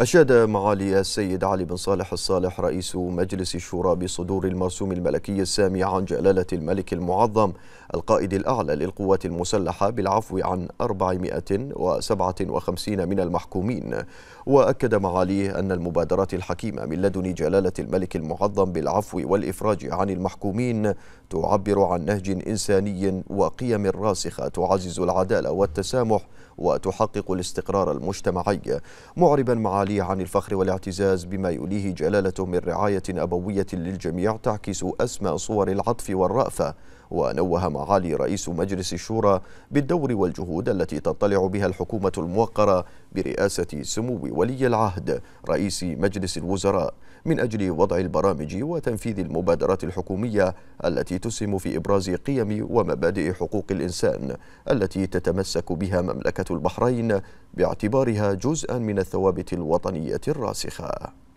أشاد معالي السيد علي بن صالح الصالح رئيس مجلس الشورى بصدور المرسوم الملكي السامي عن جلالة الملك المعظم القائد الأعلى للقوات المسلحة بالعفو عن 457 من المحكومين وأكد معاليه أن المبادرات الحكيمة من لدن جلالة الملك المعظم بالعفو والإفراج عن المحكومين تعبر عن نهج إنساني وقيم راسخة تعزز العدالة والتسامح وتحقق الاستقرار المجتمعي معربا معالي العالي عن الفخر والاعتزاز بما يؤليه جلالته من رعاية أبوية للجميع تعكس أسمى صور العطف والرأفة ونوه معالي رئيس مجلس الشورى بالدور والجهود التي تطلع بها الحكومة الموقرة برئاسة سمو ولي العهد رئيس مجلس الوزراء من أجل وضع البرامج وتنفيذ المبادرات الحكومية التي تسهم في إبراز قيم ومبادئ حقوق الإنسان التي تتمسك بها مملكة البحرين باعتبارها جزءا من الثوابت الوطنية الراسخة